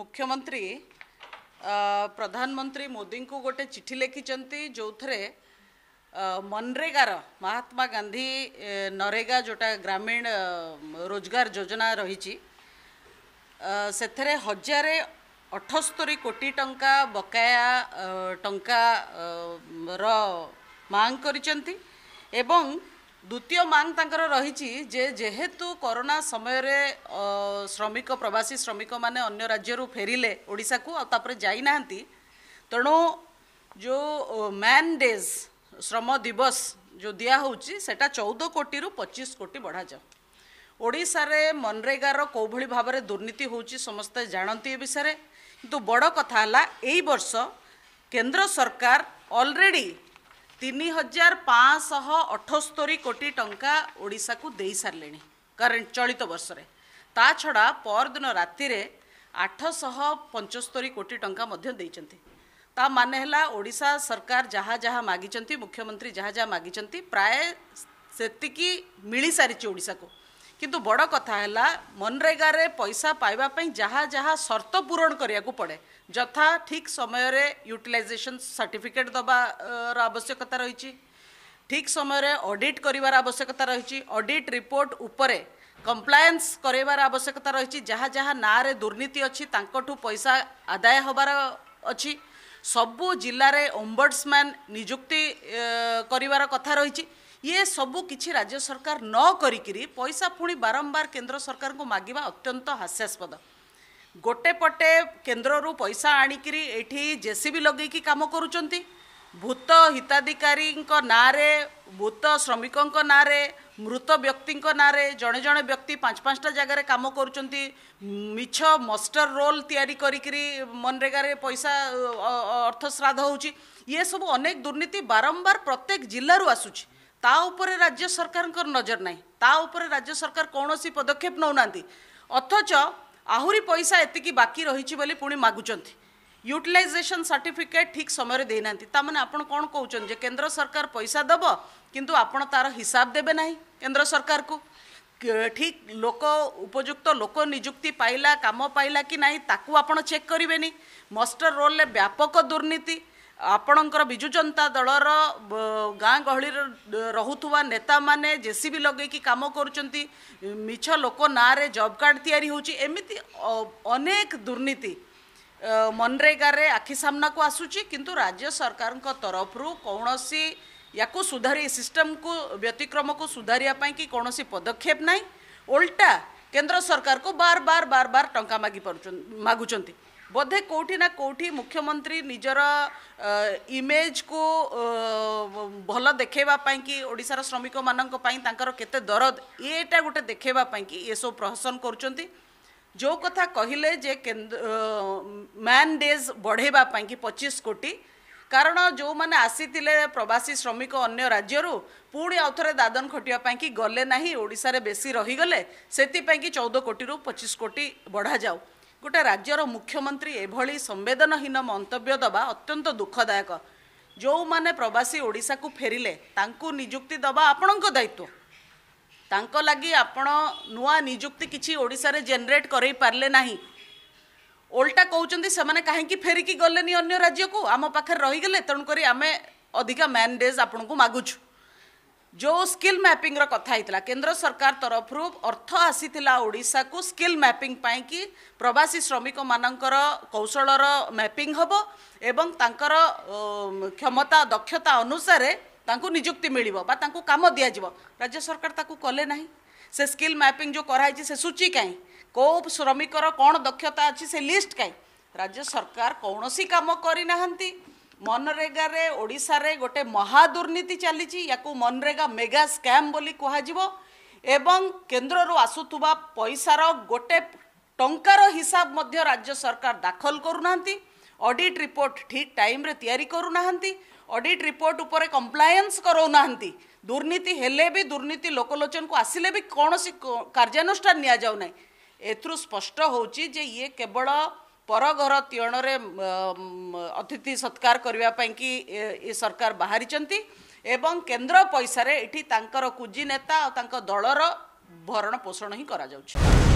ମୁଖ୍ୟମନ୍ତ୍ରୀ ପ୍ରଧାନମନ୍ତ୍ରୀ ମୋଦିଙ୍କୁ ଗୋଟେ ଚିଠି ଲେଖିଛନ୍ତି ଯେଉଁଥିରେ ମନରେଗାର ମହାତ୍ମା ଗାନ୍ଧୀ ନରେଗା ଯେଉଁଟା ଗ୍ରାମୀଣ ରୋଜଗାର ଯୋଜନା ରହିଛି ସେଥିରେ ହଜାରେ ଅଠସ୍ତରୀ କୋଟି ଟଙ୍କା ବକାୟା ଟଙ୍କାର ମାଙ୍ଗ କରିଛନ୍ତି ଏବଂ ଦ୍ୱିତୀୟ ମାଙ୍ଗ ତାଙ୍କର ରହିଛି ଯେ ଯେହେତୁ କରୋନା ସମୟରେ ଶ୍ରମିକ ପ୍ରବାସୀ ଶ୍ରମିକମାନେ ଅନ୍ୟ ରାଜ୍ୟରୁ ଫେରିଲେ ଓଡ଼ିଶାକୁ ଆଉ ତାପରେ ଯାଇନାହାନ୍ତି ତେଣୁ ଯେଉଁ ମ୍ୟାନ୍ ଡେଜ୍ ଶ୍ରମ ଦିବସ ଯେଉଁ ଦିଆହେଉଛି ସେଇଟା ଚଉଦ କୋଟିରୁ ପଚିଶ କୋଟି ବଢ଼ାଯାଉ ଓଡ଼ିଶାରେ ମନରେଗାର କେଉଁଭଳି ଭାବରେ ଦୁର୍ନୀତି ହେଉଛି ସମସ୍ତେ ଜାଣନ୍ତି ଏ ବିଷୟରେ କିନ୍ତୁ ବଡ଼ କଥା ହେଲା ଏଇ ବର୍ଷ କେନ୍ଦ୍ର ସରକାର ଅଲରେଡ଼ି ତିନି ହଜାର ପାଞ୍ଚଶହ ଅଠସ୍ତରୀ କୋଟି ଟଙ୍କା ଓଡ଼ିଶାକୁ ଦେଇସାରିଲେଣି କରେଣ୍ଟ ଚଳିତ ବର୍ଷରେ ତା ଛଡ଼ା ପରଦିନ ରାତିରେ ଆଠଶହ ପଞ୍ଚସ୍ତରୀ କୋଟି ଟଙ୍କା ମଧ୍ୟ ଦେଇଛନ୍ତି ତା ମାନେ ହେଲା ଓଡ଼ିଶା ସରକାର ଯାହା ଯାହା ମାଗିଛନ୍ତି ମୁଖ୍ୟମନ୍ତ୍ରୀ ଯାହା ଯାହା ମାଗିଛନ୍ତି ପ୍ରାୟ ସେତିକି ମିଳିସାରିଛି ଓଡ଼ିଶାକୁ କିନ୍ତୁ ବଡ଼ କଥା ହେଲା ମନରେଗାରେ ପଇସା ପାଇବା ପାଇଁ ଯାହା ଯାହା ସର୍ତ୍ତ ପୂରଣ କରିବାକୁ ପଡ଼େ ଯଥା ଠିକ୍ ସମୟରେ ୟୁଟିଲାଇଜେସନ୍ ସାର୍ଟିଫିକେଟ୍ ଦେବାର ଆବଶ୍ୟକତା ରହିଛି ଠିକ୍ ସମୟରେ ଅଡିଟ୍ କରିବାର ଆବଶ୍ୟକତା ରହିଛି ଅଡିଟ୍ ରିପୋର୍ଟ ଉପରେ କମ୍ପ୍ଲାଏନ୍ସ କରାଇବାର ଆବଶ୍ୟକତା ରହିଛି ଯାହା ଯାହା ନାଁରେ ଦୁର୍ନୀତି ଅଛି ତାଙ୍କଠୁ ପଇସା ଆଦାୟ ହେବାର ଅଛି ସବୁ ଜିଲ୍ଲାରେ ଓମ୍ବଡ୍ସମ୍ୟାନ୍ ନିଯୁକ୍ତି କରିବାର କଥା ରହିଛି ଇଏ ସବୁ କିଛି ରାଜ୍ୟ ସରକାର ନ କରିକିରି ପଇସା ପୁଣି ବାରମ୍ବାର କେନ୍ଦ୍ର ସରକାରଙ୍କୁ ମାଗିବା ଅତ୍ୟନ୍ତ ହାସ୍ୟାସ୍ପଦ ଗୋଟେ ପଟେ କେନ୍ଦ୍ରରୁ ପଇସା ଆଣିକିରି ଏଠି ଜେ ସି ବି ଲଗେଇକି କାମ କରୁଛନ୍ତି ଭୂତ ହିତାଧିକାରୀଙ୍କ ନାଁରେ ଭୂତ ଶ୍ରମିକଙ୍କ ନାଁରେ ମୃତ ବ୍ୟକ୍ତିଙ୍କ ନାଁରେ ଜଣେ ଜଣେ ବ୍ୟକ୍ତି ପାଞ୍ଚ ପାଞ୍ଚଟା ଜାଗାରେ କାମ କରୁଛନ୍ତି ମିଛ ମଷ୍ଟର ରୋଲ ତିଆରି କରିକିରି ମନରେଗାରେ ପଇସା ଅର୍ଥ ଶ୍ରାଦ୍ଧ ହେଉଛି ଇଏ ସବୁ ଅନେକ ଦୁର୍ନୀତି ବାରମ୍ବାର ପ୍ରତ୍ୟେକ ଜିଲ୍ଲାରୁ ଆସୁଛି ତା ଉପରେ ରାଜ୍ୟ ସରକାରଙ୍କର ନଜର ନାହିଁ ତା ଉପରେ ରାଜ୍ୟ ସରକାର କୌଣସି ପଦକ୍ଷେପ ନେଉନାହାନ୍ତି ଅଥଚ ଆହୁରି ପଇସା ଏତିକି ବାକି ରହିଛି ବୋଲି ପୁଣି ମାଗୁଛନ୍ତି ୟୁଟିଲାଇଜେସନ୍ ସାର୍ଟିଫିକେଟ୍ ଠିକ୍ ସମୟରେ ଦେଇନାହାନ୍ତି ତାମାନେ ଆପଣ କ'ଣ କହୁଛନ୍ତି ଯେ କେନ୍ଦ୍ର ସରକାର ପଇସା ଦେବ କିନ୍ତୁ ଆପଣ ତା'ର ହିସାବ ଦେବେ ନାହିଁ କେନ୍ଦ୍ର ସରକାରକୁ ଠିକ୍ ଲୋକ ଉପଯୁକ୍ତ ଲୋକ ନିଯୁକ୍ତି ପାଇଲା କାମ ପାଇଲା କି ନାହିଁ ତାକୁ ଆପଣ ଚେକ୍ କରିବେନି ମଷ୍ଟର ରୋଲ୍ରେ ବ୍ୟାପକ ଦୁର୍ନୀତି ଆପଣଙ୍କର ବିଜୁ ଜନତା ଦଳର ଗାଁ ଗହଳିରେ ରହୁଥିବା ନେତାମାନେ ଜେସିବି ଲଗେଇକି କାମ କରୁଛନ୍ତି ମିଛ ଲୋକ ନାଁରେ ଜବ୍ କାର୍ଡ଼ ତିଆରି ହେଉଛି ଏମିତି ଅନେକ ଦୁର୍ନୀତି मनरे आखिसाम्नाको आसु कि राज्य सरकारको तरफ्रु कि या सुधारि सिस्टमको व्यतिक्रमको सुधारापि कि पदक्षेप नै ओल्टा केन्द्र सरकारको बार बार बार बार टा मिप मगुन्छ बोधे को के कोही मुख्यमन्त्री निजर इमेजको भल देखै बासार श्रमिक मैले तर केत दरद यटा गएक यसो प्रहसन गर् ଯେଉଁ କଥା କହିଲେ ଯେ ମ୍ୟାନ୍ ଡେଜ୍ ବଢ଼େଇବା ପାଇଁ କି ପଚିଶ କୋଟି କାରଣ ଯେଉଁମାନେ ଆସିଥିଲେ ପ୍ରବାସୀ ଶ୍ରମିକ ଅନ୍ୟ ରାଜ୍ୟରୁ ପୁଣି ଆଉ ଥରେ ଦାଦନ ଖଟିବା ପାଇଁକି ଗଲେ ନାହିଁ ଓଡ଼ିଶାରେ ବେଶୀ ରହିଗଲେ ସେଥିପାଇଁକି ଚଉଦ କୋଟିରୁ ପଚିଶ କୋଟି ବଢ଼ାଯାଉ ଗୋଟେ ରାଜ୍ୟର ମୁଖ୍ୟମନ୍ତ୍ରୀ ଏଭଳି ସମ୍ବେଦନହୀନ ମନ୍ତବ୍ୟ ଦେବା ଅତ୍ୟନ୍ତ ଦୁଃଖଦାୟକ ଯେଉଁମାନେ ପ୍ରବାସୀ ଓଡ଼ିଶାକୁ ଫେରିଲେ ତାଙ୍କୁ ନିଯୁକ୍ତି ଦେବା ଆପଣଙ୍କ ଦାୟିତ୍ୱ ତାଙ୍କ ଲାଗି ଆପଣ ନୂଆ ନିଯୁକ୍ତି କିଛି ଓଡ଼ିଶାରେ ଜେନେରେଟ୍ କରାଇ ପାରିଲେ ନାହିଁ ଓଲଟା କହୁଛନ୍ତି ସେମାନେ କାହିଁକି ଫେରିକି ଗଲେନି ଅନ୍ୟ ରାଜ୍ୟକୁ ଆମ ପାଖରେ ରହିଗଲେ ତେଣୁକରି ଆମେ ଅଧିକା ମ୍ୟାନ୍ଡେଜ୍ ଆପଣଙ୍କୁ ମାଗୁଛୁ ଯେଉଁ ସ୍କିଲ୍ ମ୍ୟାପିଂର କଥା ହେଇଥିଲା କେନ୍ଦ୍ର ସରକାର ତରଫରୁ ଅର୍ଥ ଆସିଥିଲା ଓଡ଼ିଶାକୁ ସ୍କିଲ୍ ମ୍ୟାପିଂ ପାଇଁକି ପ୍ରବାସୀ ଶ୍ରମିକମାନଙ୍କର କୌଶଳର ମ୍ୟାପିଂ ହେବ ଏବଂ ତାଙ୍କର କ୍ଷମତା ଦକ୍ଷତା ଅନୁସାରେ ତାଙ୍କୁ ନିଯୁକ୍ତି ମିଳିବ ବା ତାଙ୍କୁ କାମ ଦିଆଯିବ ରାଜ୍ୟ ସରକାର ତାକୁ କଲେ ନାହିଁ ସେ ସ୍କିଲ୍ ମ୍ୟାପିଂ ଯେଉଁ କରାହେଇଛି ସେ ସୂଚୀ କାହିଁ କେଉଁ ଶ୍ରମିକର କ'ଣ ଦକ୍ଷତା ଅଛି ସେ ଲିଷ୍ଟ କାହିଁ ରାଜ୍ୟ ସରକାର କୌଣସି କାମ କରିନାହାନ୍ତି ମନରେଗାରେ ଓଡ଼ିଶାରେ ଗୋଟେ ମହାଦୁର୍ନୀତି ଚାଲିଛି ୟାକୁ ମନରେଗା ମେଗା ସ୍କାମ୍ ବୋଲି କୁହାଯିବ ଏବଂ କେନ୍ଦ୍ରରୁ ଆସୁଥିବା ପଇସାର ଗୋଟେ ଟଙ୍କାର ହିସାବ ମଧ୍ୟ ରାଜ୍ୟ ସରକାର ଦାଖଲ କରୁନାହାନ୍ତି ଅଡ଼ିଟ୍ ରିପୋର୍ଟ ଠିକ୍ ଟାଇମ୍ରେ ତିଆରି କରୁନାହାନ୍ତି ଅଡିଟ୍ ରିପୋର୍ଟ ଉପରେ କମ୍ପ୍ଲାଏନ୍ସ କରାଉନାହାନ୍ତି ଦୁର୍ନୀତି ହେଲେ ବି ଦୁର୍ନୀତି ଲୋକଲୋଚନକୁ ଆସିଲେ ବି କୌଣସି କାର୍ଯ୍ୟାନୁଷ୍ଠାନ ନିଆଯାଉ ନାହିଁ ଏଥିରୁ ସ୍ପଷ୍ଟ ହେଉଛି ଯେ ଇଏ କେବଳ ପରଘର ତିଅଣରେ ଅତିଥି ସତ୍କାର କରିବା ପାଇଁକି ଏ ସରକାର ବାହାରିଛନ୍ତି ଏବଂ କେନ୍ଦ୍ର ପଇସାରେ ଏଠି ତାଙ୍କର କୁଜି ନେତା ଆଉ ତାଙ୍କ ଦଳର ଭରଣ ପୋଷଣ ହିଁ କରାଯାଉଛି